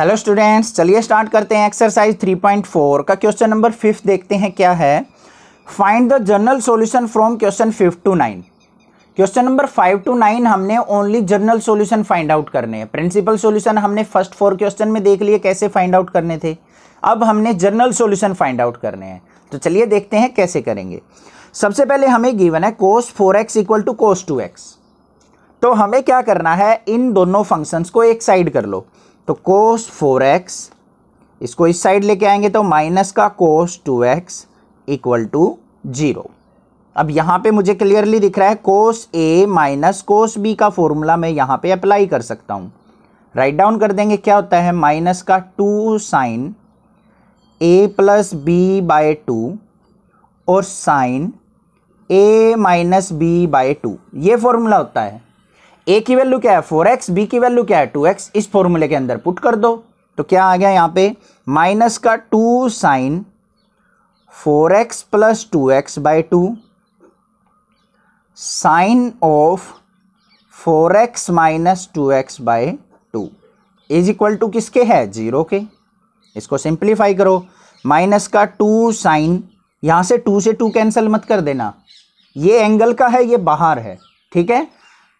Hello students चलिए start करते हैं एक्सरसाइज 3.4 का क्वेश्चन नंबर फिफ्थ देखते हैं क्या है find the general solution from question fifth two nine question number five two nine हमने only general solution find out करने हैं प्रिंसिपल सॉल्यूशन हमने फर्स्ट फोर क्वेश्चन में देख लिए कैसे फाइंड आउट करने थे अब हमने जनरल सोल्यूशन फाइंड आउट करने हैं तो चलिए देखते हैं कैसे करेंगे सबसे पहले हमें गिवन है cos four x equal to cos two x तो हमें क्या करना है इन दोनों फंक्शंस को एक साइड कर लो तो कोस फोर एक्स इसको इस साइड लेके आएंगे तो माइनस का cos two x equal to zero अब यहाँ पे मुझे क्लियरली दिख रहा है cos A minus cos B का फॉर्मूला मैं यहाँ पे अप्लाई कर सकता हूँ राइट डाउन कर देंगे क्या होता है माइनस का two sine A plus B by two और sine A minus B by two ये फॉर्मूला होता है ए की वैल्यू क्या है फोर एक्स बी की वैल्यू क्या है टू एक्स इस फॉर्मूले के अंदर पुट कर दो तो क्या आ गया यहाँ पे माइनस का two sine four x plus two x by two sine of four x minus two x by two is equal to किसके है जीरो के इसको सिंप्लीफाई करो माइनस का टू साइन यहाँ से टू से टू कैंसिल मत कर देना ये एंगल का है ये बाहर है ठीक है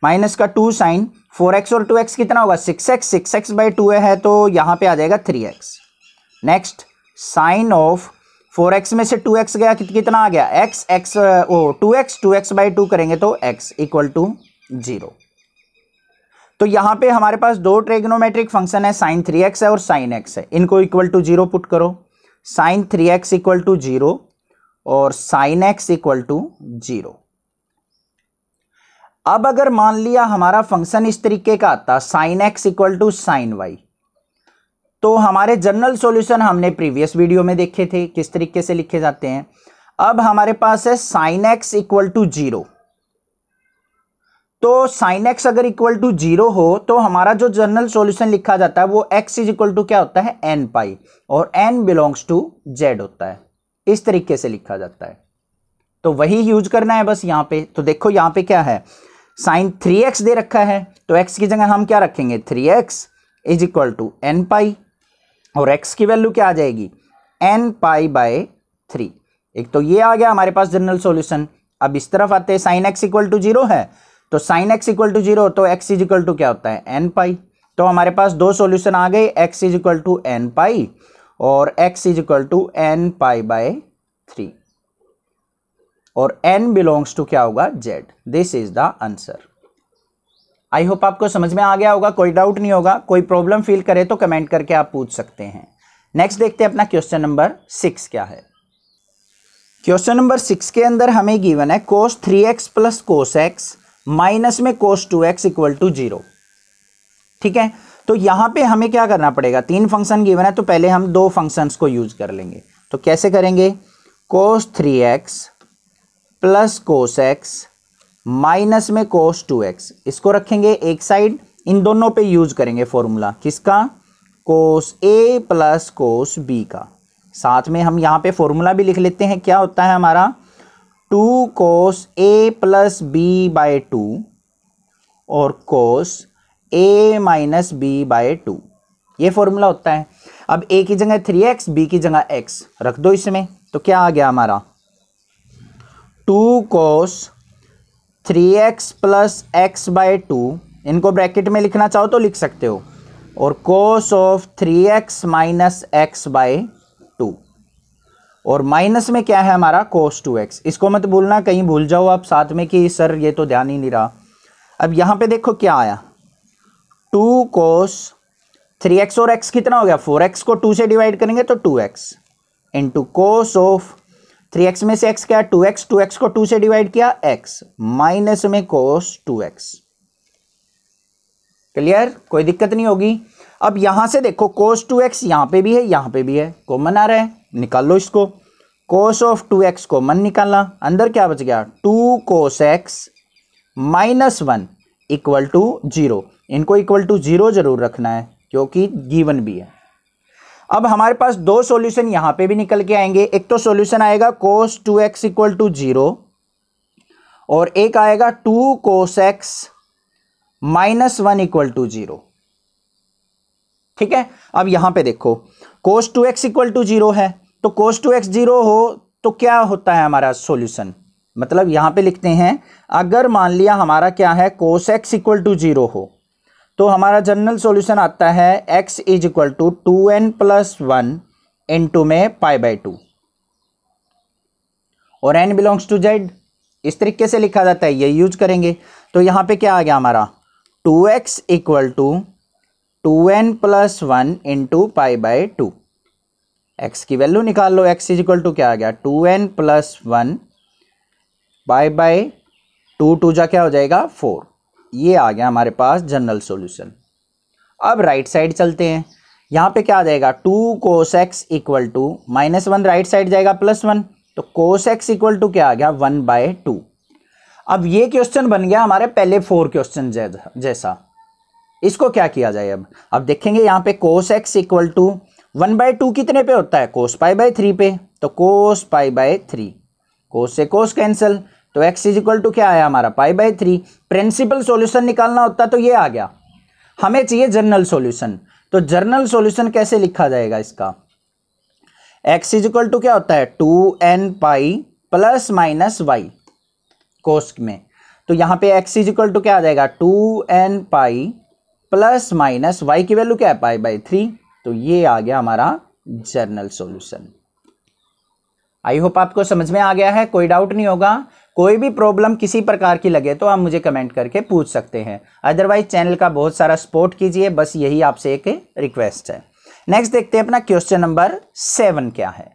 माइनस का टू साइन फोर एक्स और टू एक्स कितना होगा six x six x by two है तो यहाँ पे आ जाएगा three x next sine of four x में से टू एक्स गया कित, कितना आ गया एक्स एक्स ओ two x two x by two करेंगे तो एक्स इक्वल टू जीरो तो यहाँ पे हमारे पास दो ट्रेग्नोमेट्रिक फंक्शन है साइन थ्री एक्स है और साइन एक्स है इनको इक्वल टू जीरो पुट करो sine three x equal to zero और sine x equal to zero अब अगर मान लिया हमारा फंक्शन इस तरीके का आता sine x equal to sine y तो हमारे जनरल सॉल्यूशन हमने प्रीवियस वीडियो में देखे थे किस तरीके से लिखे जाते हैं अब हमारे पास है sine x equal to zero तो साइन एक्स अगर इक्वल टू जीरो हो तो हमारा जो जनरल सॉल्यूशन लिखा जाता है वो एक्स इज इक्वल टू क्या होता है एन पाई और एन बिलोंग्स टू जेड होता है इस तरीके से लिखा जाता है तो वही यूज करना है बस यहां पे तो देखो यहां पे क्या है साइन थ्री एक्स दे रखा है तो एक्स की जगह हम क्या रखेंगे three x is equal to n pi और एक्स की वैल्यू क्या आ जाएगी एन पाई बाय थ्री एक तो ये आ गया हमारे पास जनरल सॉल्यूशन अब इस तरफ आते हैं sine x equal to zero है तो sine x equal to zero तो एक्स इज इक्वल टू क्या होता है एन पाई तो हमारे पास दो सॉल्यूशन आ गए x is equal to n pi और x is equal to n pi by three और एन बिलोंग्स टू क्या होगा Z this is the answer I hope आपको समझ में आ गया होगा कोई डाउट नहीं होगा कोई प्रॉब्लम फील करे तो कमेंट करके आप पूछ सकते हैं नेक्स्ट देखते हैं अपना क्वेश्चन नंबर सिक्स क्या है क्वेश्चन नंबर सिक्स के अंदर हमें गिवन है cos three x plus cos x minus में cos two x equal to zero ठीक है तो यहां पे हमें क्या करना पड़ेगा तीन फंक्शन गिवन है तो पहले हम दो फंक्शंस को यूज कर लेंगे तो कैसे करेंगे cos three x plus cos x minus में कोस टू एक्स इसको रखेंगे एक साइड इन दोनों पे यूज करेंगे फॉर्मूला किसका कोस ए प्लस कोस बी का साथ में हम यहाँ पे फॉर्मूला भी लिख लेते हैं क्या होता है हमारा two cos A plus B by two और cos A minus B by two ये फॉर्मूला होता है अब ए की जगह थ्री एक्स बी की जगह एक्स रख दो इसमें तो क्या आ गया हमारा two cos three x plus x by two इनको ब्रैकेट में लिखना चाहो तो लिख सकते हो और cos of three x minus x by two और माइनस में क्या है हमारा कोस टू एक्स इसको मत भूलना कहीं भूल जाओ आप साथ में कि सर ये तो ध्यान ही नहीं रहा अब यहाँ पे देखो क्या आया टू कोस थ्री एक्स और एक्स कितना हो गया फोर एक्स को टू से डिवाइड करेंगे तो two x into cos of three x में से एक्स क्या टू एक्स टू एक्स को टू से डिवाइड किया एक्स माइनस में कोस टू एक्स क्लियर कोई दिक्कत नहीं होगी अब यहां से देखो कोस टू एक्स यहाँ पे भी है यहाँ पे भी है कॉमन आ रहा है निकाल लो इसको cos of two x common निकालना अंदर क्या बच गया two cos x minus one equal to zero इनको इक्वल टू जीरो जरूर रखना है क्योंकि गिवन भी है अब हमारे पास दो सॉल्यूशन यहां पे भी निकल के आएंगे एक तो सॉल्यूशन आएगा cos two x equal to zero और एक आएगा two cos x minus one equal to zero ठीक है अब यहां पे देखो cos two x equal to zero है तो कोस टू एक्स जीरो हो तो क्या होता है हमारा सोल्यूशन मतलब यहां पे लिखते हैं अगर मान लिया हमारा क्या है cos x equal to zero हो तो हमारा जनरल सॉल्यूशन आता है x is equal to two n plus one into में पाई बाई टू और n बिलोंग्स टू जेड इस तरीके से लिखा जाता है ये यूज करेंगे तो यहाँ पे क्या आ गया हमारा two x equal to two n plus one into pi by two x की वैल्यू निकाल लो एक्स इज इक्वल टू क्या आ गया two n plus one pi by two two जा क्या हो जाएगा फोर ये आ गया हमारे पास जनरल सॉल्यूशन अब राइट साइड चलते हैं यहाँ पे क्या जाएगा two cos x equal to minus one right side जाएगा प्लस वन तो कोस एक्स इक्वल टू क्या आ गया वन बाय टू अब ये क्वेश्चन बन गया हमारे पहले फोर क्वेश्चन जैसा इसको क्या किया जाए अब अब देखेंगे यहाँ पे cos x equal to one by two कितने पे होता है कोस पाई बाय थ्री पे तो कोस पाई बाय थ्री कोस से कोस कैंसिल तो x इज इक्वल टू क्या आया हमारा pi by three principal solution निकालना होता तो ये आ गया हमें चाहिए जर्नल सोल्यूशन तो जर्नल सोल्यूशन कैसे लिखा जाएगा इसका x इज इक्वल टू क्या होता है two n pi plus minus y कोस्ट में तो यहां पे x इज इक्वल टू क्या आ जाएगा two n pi plus minus y की वैल्यू क्या है पाई बाई थ्री तो ये आ गया हमारा जर्नल सोल्यूशन आई होप आपको समझ में आ गया है कोई डाउट नहीं होगा कोई भी प्रॉब्लम किसी प्रकार की लगे तो आप मुझे कमेंट करके पूछ सकते हैं अदरवाइज चैनल का बहुत सारा सपोर्ट कीजिए बस यही आपसे एक रिक्वेस्ट है नेक्स्ट देखते हैं अपना क्वेश्चन नंबर सेवन क्या है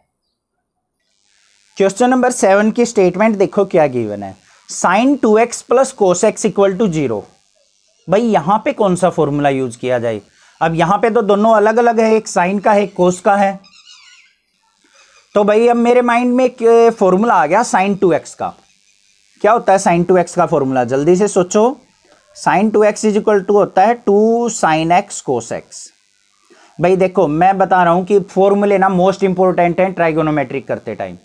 क्वेश्चन नंबर सेवन की स्टेटमेंट देखो क्या गिवन है sine two x plus cos x equal to zero भाई यहां पे कौन सा फॉर्मूला यूज किया जाए अब यहां पे तो दोनों अलग अलग है एक साइन का है एक कोस का है तो भाई अब मेरे माइंड में एक फॉर्मूला आ गया साइन टू एक्स का क्या होता है साइन टू एक्स का फॉर्मूला जल्दी से सोचो sine two x is equal to होता है two sine x cos x भाई देखो मैं बता रहा हूं कि फॉर्मूले ना मोस्ट इंपॉर्टेंट है ट्राइगोनोमेट्रिक करते टाइम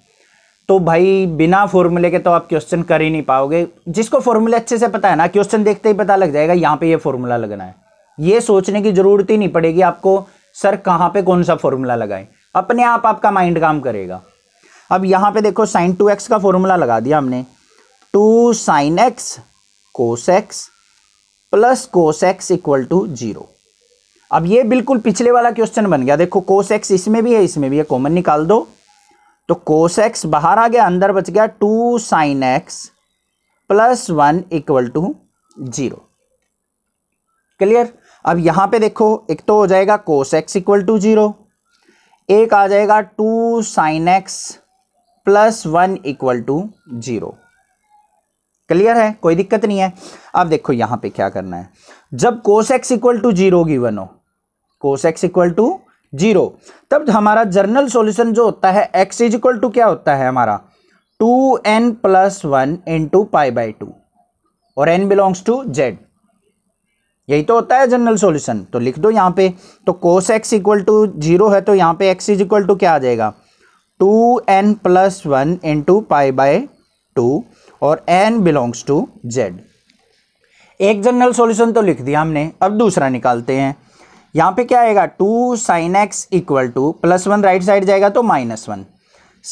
तो भाई बिना फॉर्मूले के तो आप क्वेश्चन कर ही नहीं पाओगे जिसको फॉर्मूले अच्छे से पता है ना क्वेश्चन देखते ही पता लग जाएगा यहाँ पे ये यह फॉर्मूला लगना है ये सोचने की ज़रूरत ही नहीं पड़ेगी आपको सर कहाँ पे कौन सा फॉर्मूला लगाए अपने आप आपका माइंड काम करेगा अब यहाँ पे देखो साइन टू एक्स का फॉर्मूला लगा दिया हमने two sine x cos x plus cos x equal to zero अब ये बिल्कुल पिछले वाला क्वेश्चन बन गया देखो कोस एक्स इसमें भी है इसमें भी है कॉमन निकाल दो तो कोस एक्स बाहर आ गया अंदर बच गया two sine x plus one equal to zero clear अब यहां पे देखो एक तो हो जाएगा cos x equal to zero एक आ जाएगा two sine x plus one equal to zero clear है कोई दिक्कत नहीं है अब देखो यहां पे क्या करना है जब cos x equal to zero given हो cos x equal to zero तब हमारा जर्नल सॉल्यूशन जो होता है एक्स इज इक्वल टू क्या होता है हमारा two n plus one into pi by two और एन बिलोंग्स टू जेड यही तो होता है जनरल सॉल्यूशन तो लिख दो यहां पे तो cos x equal to zero है तो यहां पे एक्स इज इक्वल टू क्या आ जाएगा two n plus one into pi by two और एन बिलोंग्स टू जेड एक जनरल सॉल्यूशन तो लिख दिया हमने अब दूसरा निकालते हैं यहां पे क्या आएगा two sine x equal to plus one right side जाएगा तो minus one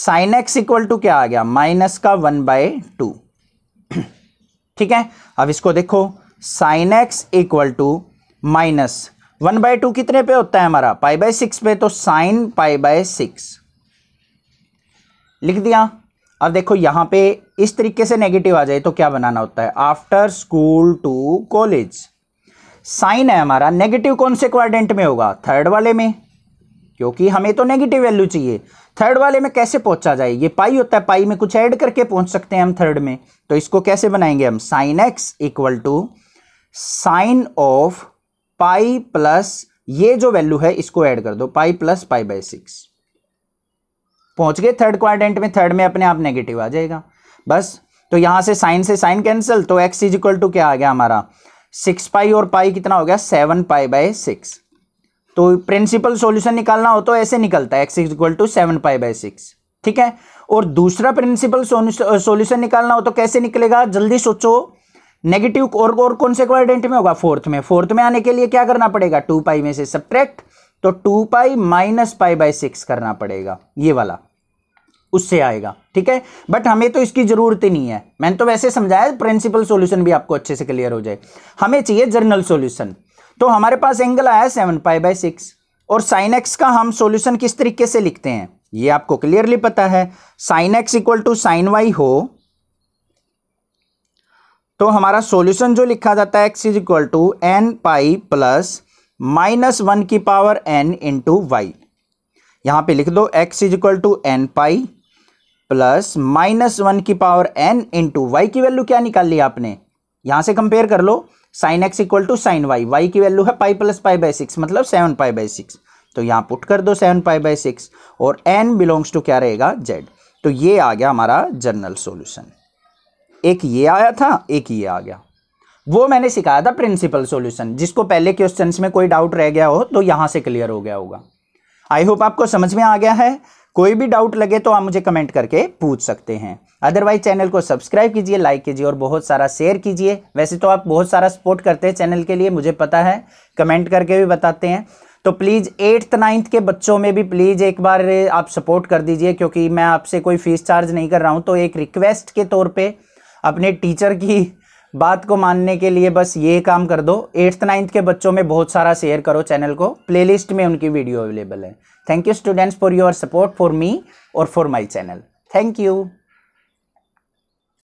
sine x equal to क्या आ गया माइनस का वन बाय टू ठीक है अब इसको देखो sine x equal to minus one by two कितने पे होता है हमारा पाई बाय सिक्स पे तो साइन पाई बाय सिक्स लिख दिया अब देखो यहाँ पे इस तरीके से नेगेटिव आ जाए तो क्या बनाना होता है after school to college sine है हमारा नेगेटिव कौन से क्वाड्रेंट में होगा थर्ड वाले में क्योंकि हमें तो नेगेटिव वैल्यू चाहिए थर्ड वाले में कैसे पहुंचा जाए ये पाई होता है पाई में कुछ ऐड करके पहुंच सकते हैं हम थर्ड में तो इसको कैसे बनाएंगे हम sine x equal to sine of pi plus ये जो वैल्यू है इसको ऐड कर दो pi plus pi by six पहुंच गए थर्ड क्वाड्रेंट में थर्ड में अपने आप नेगेटिव आ जाएगा बस तो यहां से साइन से साइन कैंसिल तो एक्स इज इक्वल टू क्या आ गया हमारा सिक्स पाई और पाई कितना हो गया सेवन पाई बाय सिक्स तो प्रिंसिपल सॉल्यूशन निकालना हो तो ऐसे निकलता है x is equal to seven pi by six ठीक है और दूसरा प्रिंसिपल सॉल्यूशन निकालना हो तो कैसे निकलेगा जल्दी सोचो नेगेटिव और और कौन से क्वाड्रेंट में होगा फोर्थ में फोर्थ में आने के लिए क्या करना पड़ेगा टू पाई में से सब्ट्रैक्ट तो two pi minus pi by six करना पड़ेगा ये वाला उससे आएगा ठीक है बट हमें तो इसकी ज़रूरत ही नहीं है मैंने तो वैसे समझाया प्रिंसिपल सॉल्यूशन भी आपको अच्छे से क्लियर हो जाए हमें चाहिए जर्नल सॉल्यूशन तो हमारे पास एंगल आया सेवन पाई बाई सिक्स और साइन एक्स का हम सॉल्यूशन किस तरीके से लिखते हैं ये आपको क्लियरली पता है sine x equal to sine y हो तो हमारा सॉल्यूशन जो लिखा जाता है x is equal to n pi plus minus one की पावर एन इंटू वाई यहां पे लिख दो x is equal to n pi plus minus one की पावर एन इंटू वाई की वैल्यू क्या निकाल ली आपने यहां से कंपेयर कर लो sine x equal to sine y y की वैल्यू है pi plus pi by six मतलब सेवन पाई बाई सिक्स तो यहां पुट कर दो सेवन पाई बाई सिक्स और एन बिलोंग्स टू क्या रहेगा जेड तो ये आ गया हमारा जर्नल सोल्यूशन एक ये आया था एक ये आ गया वो मैंने सिखाया था प्रिंसिपल सोल्यूशन जिसको पहले क्वेश्चन में कोई डाउट रह गया हो तो यहां से क्लियर हो गया होगा आई होप आपको समझ में आ गया है कोई भी डाउट लगे तो आप मुझे कमेंट करके पूछ सकते हैं अदरवाइज चैनल को सब्सक्राइब कीजिए लाइक कीजिए और बहुत सारा शेयर कीजिए वैसे तो आप बहुत सारा सपोर्ट करते हैं चैनल के लिए मुझे पता है कमेंट करके भी बताते हैं तो प्लीज़ एट्थ नाइन्थ के बच्चों में भी प्लीज़ एक बार आप सपोर्ट कर दीजिए क्योंकि मैं आपसे कोई फ़ीस चार्ज नहीं कर रहा हूँ तो एक रिक्वेस्ट के तौर पर अपने टीचर की बात को मानने के लिए बस ये काम कर दो एट्थ नाइन्थ के बच्चों में बहुत सारा शेयर करो चैनल को प्लेलिस्ट में उनकी वीडियो अवेलेबल है Thank you students for your support for me or for my channel. Thank you.